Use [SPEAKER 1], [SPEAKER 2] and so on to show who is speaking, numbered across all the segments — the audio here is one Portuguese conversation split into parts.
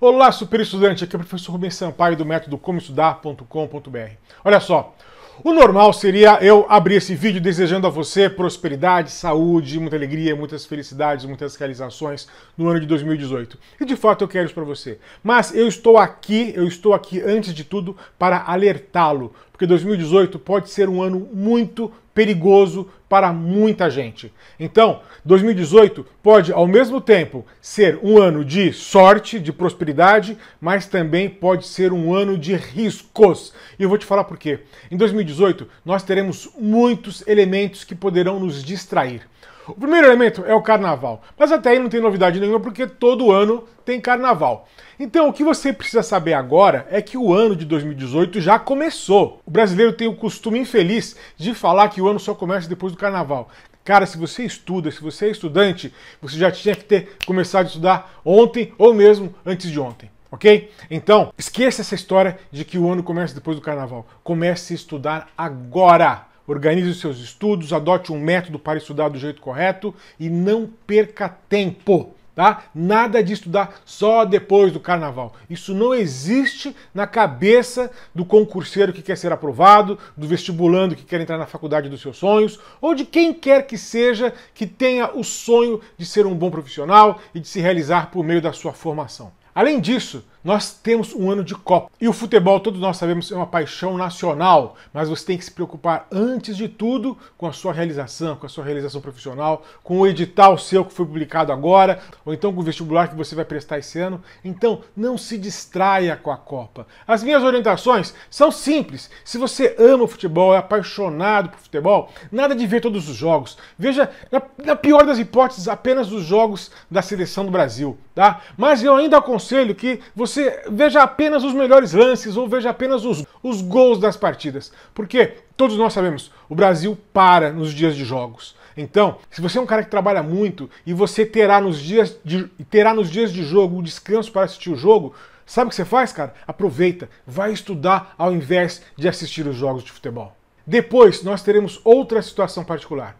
[SPEAKER 1] Olá, super estudante, aqui é o professor Rubens Sampaio do método comoestudar.com.br. Olha só, o normal seria eu abrir esse vídeo desejando a você prosperidade, saúde, muita alegria, muitas felicidades, muitas realizações no ano de 2018. E de fato eu quero isso para você. Mas eu estou aqui, eu estou aqui antes de tudo para alertá-lo porque 2018 pode ser um ano muito perigoso para muita gente. Então, 2018 pode ao mesmo tempo ser um ano de sorte, de prosperidade, mas também pode ser um ano de riscos. E eu vou te falar por quê. Em 2018, nós teremos muitos elementos que poderão nos distrair. O primeiro elemento é o carnaval. Mas até aí não tem novidade nenhuma porque todo ano tem carnaval. Então, o que você precisa saber agora é que o ano de 2018 já começou. O brasileiro tem o costume infeliz de falar que o ano só começa depois do carnaval. Cara, se você estuda, se você é estudante, você já tinha que ter começado a estudar ontem ou mesmo antes de ontem ok? Então, esqueça essa história de que o ano começa depois do carnaval. Comece a estudar agora. Organize os seus estudos, adote um método para estudar do jeito correto e não perca tempo. Tá? Nada de estudar só depois do carnaval. Isso não existe na cabeça do concurseiro que quer ser aprovado, do vestibulando que quer entrar na faculdade dos seus sonhos, ou de quem quer que seja que tenha o sonho de ser um bom profissional e de se realizar por meio da sua formação. Além disso, nós temos um ano de Copa. E o futebol, todos nós sabemos, é uma paixão nacional, mas você tem que se preocupar antes de tudo com a sua realização, com a sua realização profissional, com o edital seu que foi publicado agora, ou então com o vestibular que você vai prestar esse ano. Então, não se distraia com a Copa. As minhas orientações são simples. Se você ama o futebol, é apaixonado por futebol, nada de ver todos os jogos. Veja, na, na pior das hipóteses, apenas os jogos da seleção do Brasil, tá? Mas eu ainda aconselho que você você veja apenas os melhores lances ou veja apenas os, os gols das partidas. Porque todos nós sabemos, o Brasil para nos dias de jogos. Então, se você é um cara que trabalha muito e você terá nos dias de, terá nos dias de jogo o descanso para assistir o jogo, sabe o que você faz, cara? Aproveita, vai estudar ao invés de assistir os jogos de futebol. Depois, nós teremos outra situação particular.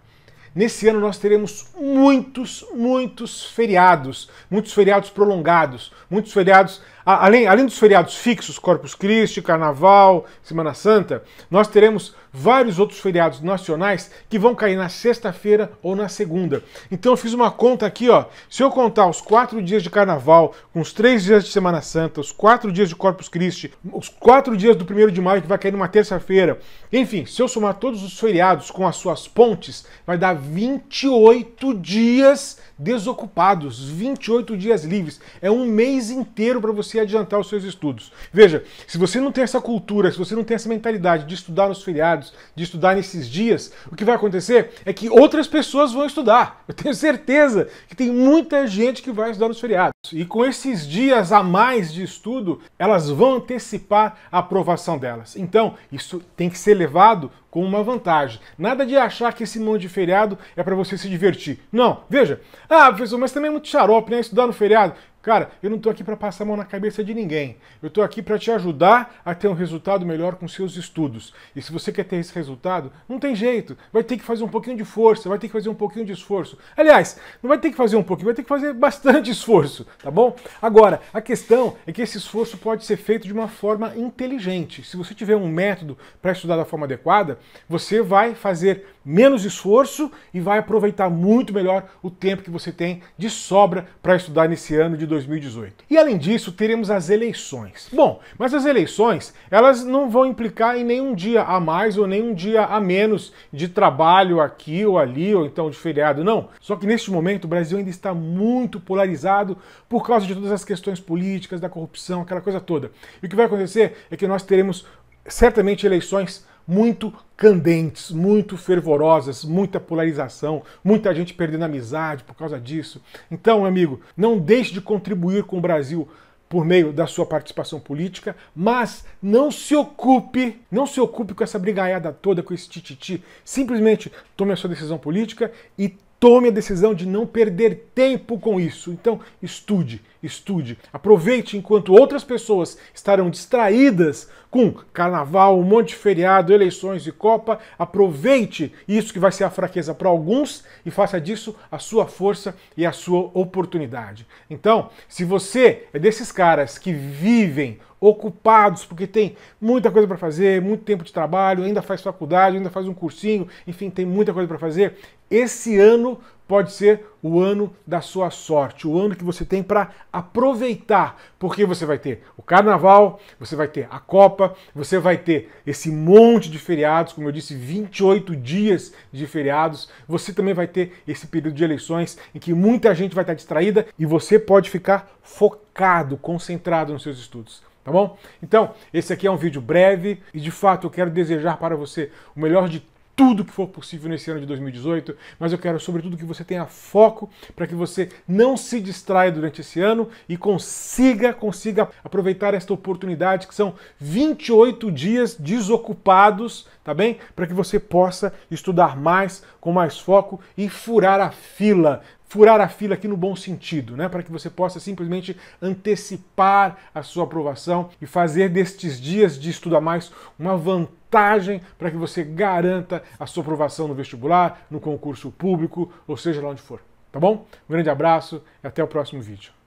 [SPEAKER 1] Nesse ano nós teremos muitos, muitos feriados, muitos feriados prolongados, muitos feriados além, além dos feriados fixos, Corpus Christi, Carnaval, Semana Santa, nós teremos vários outros feriados nacionais que vão cair na sexta-feira ou na segunda. Então eu fiz uma conta aqui, ó. Se eu contar os quatro dias de Carnaval, com os três dias de Semana Santa, os quatro dias de Corpus Christi, os quatro dias do primeiro de maio que vai cair numa terça-feira, enfim, se eu somar todos os feriados com as suas pontes, vai dar 28 dias desocupados, 28 dias livres. É um mês inteiro para você adiantar os seus estudos. Veja, se você não tem essa cultura, se você não tem essa mentalidade de estudar nos feriados, de estudar nesses dias, o que vai acontecer é que outras pessoas vão estudar. Eu tenho certeza que tem muita gente que vai estudar nos feriados. E com esses dias a mais de estudo, elas vão antecipar a aprovação delas. Então, isso tem que ser levado como uma vantagem. Nada de achar que esse monte de feriado é para você se divertir. Não, veja. Ah, professor, mas também é muito xarope, né? Estudar no feriado. Cara, eu não estou aqui para passar a mão na cabeça de ninguém. Eu estou aqui para te ajudar a ter um resultado melhor com seus estudos. E se você quer ter esse resultado, não tem jeito. Vai ter que fazer um pouquinho de força, vai ter que fazer um pouquinho de esforço. Aliás, não vai ter que fazer um pouquinho, vai ter que fazer bastante esforço tá bom? Agora, a questão é que esse esforço pode ser feito de uma forma inteligente. Se você tiver um método para estudar da forma adequada, você vai fazer menos esforço e vai aproveitar muito melhor o tempo que você tem de sobra para estudar nesse ano de 2018. E além disso, teremos as eleições. Bom, mas as eleições, elas não vão implicar em nenhum dia a mais ou nenhum dia a menos de trabalho aqui ou ali ou então de feriado, não. Só que neste momento o Brasil ainda está muito polarizado, por causa de todas as questões políticas, da corrupção, aquela coisa toda. E o que vai acontecer é que nós teremos certamente eleições muito candentes, muito fervorosas, muita polarização, muita gente perdendo amizade por causa disso. Então, amigo, não deixe de contribuir com o Brasil por meio da sua participação política, mas não se ocupe, não se ocupe com essa brigaiada toda, com esse tititi. Simplesmente tome a sua decisão política e Tome a decisão de não perder tempo com isso. Então, estude, estude. Aproveite enquanto outras pessoas estarão distraídas com carnaval, um monte de feriado, eleições e Copa. Aproveite isso que vai ser a fraqueza para alguns e faça disso a sua força e a sua oportunidade. Então, se você é desses caras que vivem ocupados, porque tem muita coisa para fazer, muito tempo de trabalho, ainda faz faculdade, ainda faz um cursinho, enfim, tem muita coisa para fazer. Esse ano pode ser o ano da sua sorte, o ano que você tem para aproveitar, porque você vai ter o carnaval, você vai ter a Copa, você vai ter esse monte de feriados, como eu disse, 28 dias de feriados. Você também vai ter esse período de eleições em que muita gente vai estar distraída e você pode ficar focado, concentrado nos seus estudos tá bom? Então, esse aqui é um vídeo breve e de fato eu quero desejar para você o melhor de tudo que for possível nesse ano de 2018, mas eu quero sobretudo que você tenha foco para que você não se distraia durante esse ano e consiga, consiga aproveitar esta oportunidade que são 28 dias desocupados, tá bem? Para que você possa estudar mais com mais foco e furar a fila furar a fila aqui no bom sentido, né? para que você possa simplesmente antecipar a sua aprovação e fazer destes dias de estudo a mais uma vantagem para que você garanta a sua aprovação no vestibular, no concurso público, ou seja lá onde for. Tá bom? Um grande abraço e até o próximo vídeo.